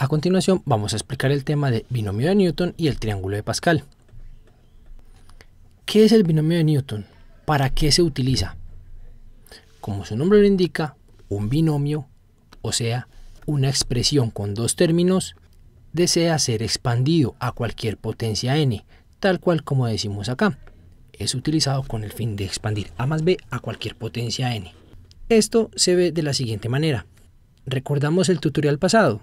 A continuación vamos a explicar el tema del binomio de Newton y el triángulo de Pascal. ¿Qué es el binomio de Newton? ¿Para qué se utiliza? Como su nombre lo indica, un binomio, o sea, una expresión con dos términos, desea ser expandido a cualquier potencia n, tal cual como decimos acá. Es utilizado con el fin de expandir a más b a cualquier potencia n. Esto se ve de la siguiente manera. Recordamos el tutorial pasado,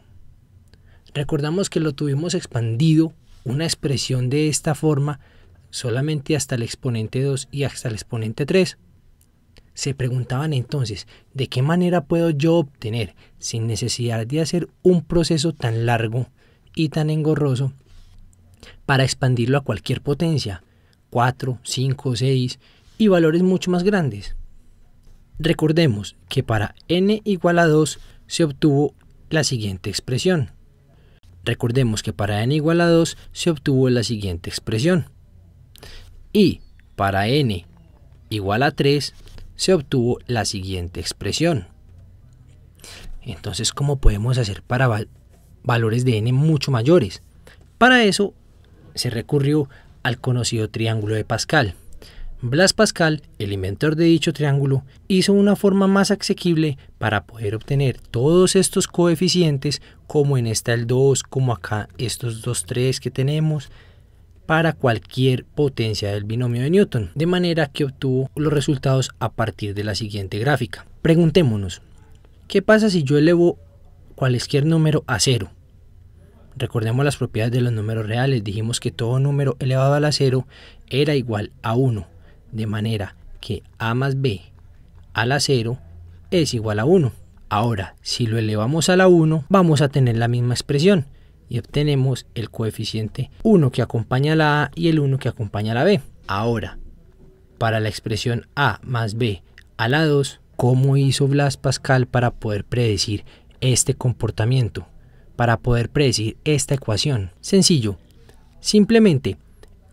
Recordamos que lo tuvimos expandido, una expresión de esta forma, solamente hasta el exponente 2 y hasta el exponente 3. Se preguntaban entonces, ¿de qué manera puedo yo obtener, sin necesidad de hacer un proceso tan largo y tan engorroso, para expandirlo a cualquier potencia, 4, 5, 6 y valores mucho más grandes? Recordemos que para n igual a 2 se obtuvo la siguiente expresión. Recordemos que para n igual a 2 se obtuvo la siguiente expresión. Y para n igual a 3 se obtuvo la siguiente expresión. Entonces, ¿cómo podemos hacer para valores de n mucho mayores? Para eso se recurrió al conocido triángulo de Pascal. Blas Pascal, el inventor de dicho triángulo, hizo una forma más asequible para poder obtener todos estos coeficientes, como en esta el 2, como acá estos 2, 3 que tenemos, para cualquier potencia del binomio de Newton, de manera que obtuvo los resultados a partir de la siguiente gráfica. Preguntémonos, ¿qué pasa si yo elevo cualquier número a cero? Recordemos las propiedades de los números reales, dijimos que todo número elevado a 0 cero era igual a 1 de manera que a más b a la 0 es igual a 1. Ahora, si lo elevamos a la 1, vamos a tener la misma expresión y obtenemos el coeficiente 1 que acompaña a la a y el 1 que acompaña a la b. Ahora, para la expresión a más b a la 2, ¿cómo hizo Blas Pascal para poder predecir este comportamiento? Para poder predecir esta ecuación. Sencillo, simplemente,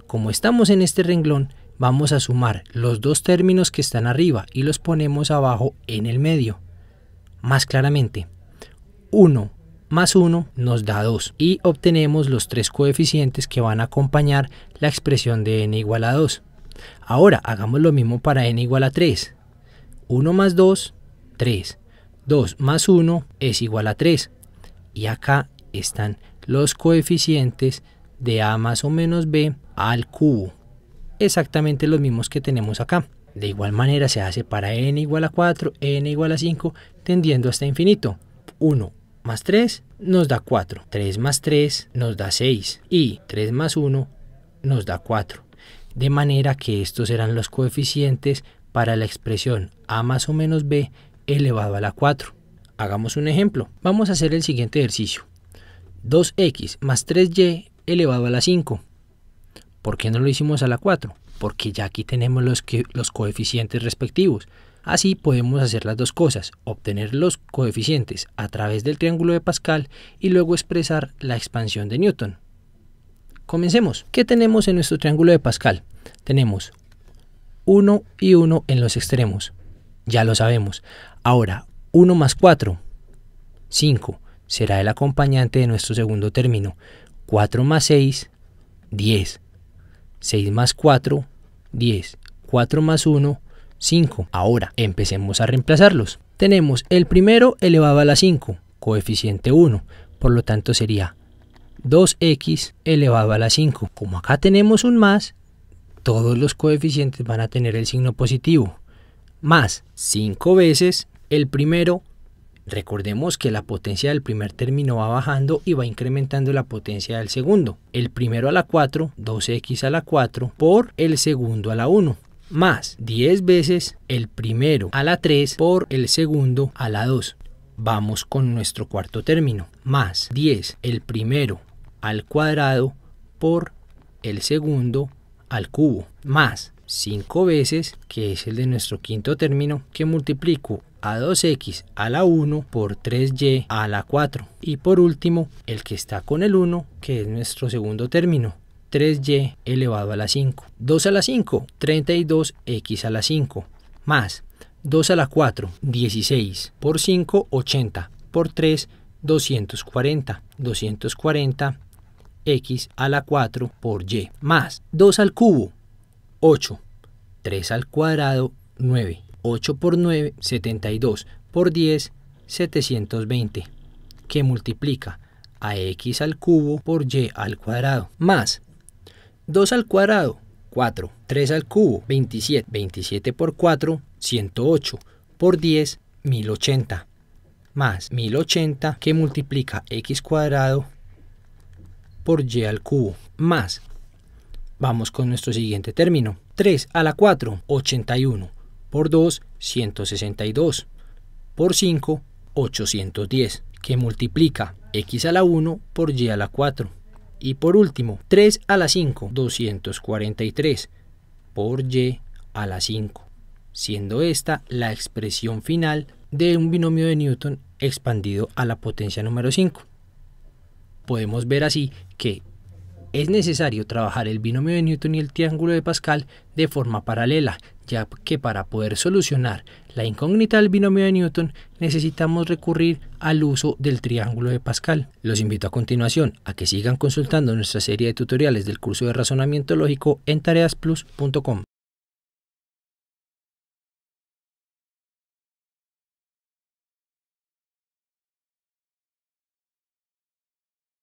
como estamos en este renglón, vamos a sumar los dos términos que están arriba y los ponemos abajo en el medio. Más claramente, 1 más 1 nos da 2 y obtenemos los tres coeficientes que van a acompañar la expresión de n igual a 2. Ahora hagamos lo mismo para n igual a 3. 1 más 2, 3. 2 más 1 es igual a 3. Y acá están los coeficientes de a más o menos b al cubo exactamente los mismos que tenemos acá. De igual manera se hace para n igual a 4, n igual a 5, tendiendo hasta infinito. 1 más 3 nos da 4, 3 más 3 nos da 6 y 3 más 1 nos da 4. De manera que estos serán los coeficientes para la expresión a más o menos b elevado a la 4. Hagamos un ejemplo. Vamos a hacer el siguiente ejercicio. 2x más 3y elevado a la 5 ¿Por qué no lo hicimos a la 4? Porque ya aquí tenemos los, coeficientes respectivos. Así podemos hacer las dos cosas, obtener los coeficientes a través del triángulo de Pascal y luego expresar la expansión de Newton. Comencemos. ¿Qué tenemos en nuestro triángulo de Pascal? Tenemos 1 y 1 en los extremos. Ya lo sabemos. Ahora, 1 más 4, 5, será el acompañante de nuestro segundo término. 4 más 6, 10. 6 más 4, 10. 4 más 1, 5. Ahora empecemos a reemplazarlos. Tenemos el primero elevado a la 5, coeficiente 1, por lo tanto sería 2x elevado a la 5. Como acá tenemos un más, todos los coeficientes van a tener el signo positivo. Más 5 veces el primero Recordemos que la potencia del primer término va bajando y va incrementando la potencia del segundo. El primero a la 4, 2x a la 4 por el segundo a la 1 más 10 veces el primero a la 3 por el segundo a la 2. Vamos con nuestro cuarto término, más 10 el primero al cuadrado por el segundo al cubo, más 5 veces, que es el de nuestro quinto término, que multiplico a 2x a la 1 por 3y a la 4. Y por último, el que está con el 1, que es nuestro segundo término, 3y elevado a la 5. 2 a la 5, 32x a la 5, más 2 a la 4, 16, por 5, 80, por 3, 240, 240 x a la 4 por y, más 2 al cubo, 8. 3 al cuadrado, 9. 8 por 9, 72 por 10, 720, que multiplica a x al cubo por y al cuadrado, más 2 al cuadrado, 4, 3 al cubo, 27, 27 por 4, 108, por 10, 1080, más 1080 que multiplica x cuadrado por y al cubo, más Vamos con nuestro siguiente término. 3 a la 4, 81. Por 2, 162. Por 5, 810, que multiplica x a la 1 por y a la 4. Y por último, 3 a la 5, 243, por y a la 5, siendo esta la expresión final de un binomio de Newton expandido a la potencia número 5. Podemos ver así que es necesario trabajar el binomio de Newton y el triángulo de Pascal de forma paralela, ya que para poder solucionar la incógnita del binomio de Newton necesitamos recurrir al uso del triángulo de Pascal. Los invito a continuación a que sigan consultando nuestra serie de tutoriales del curso de razonamiento lógico en tareasplus.com.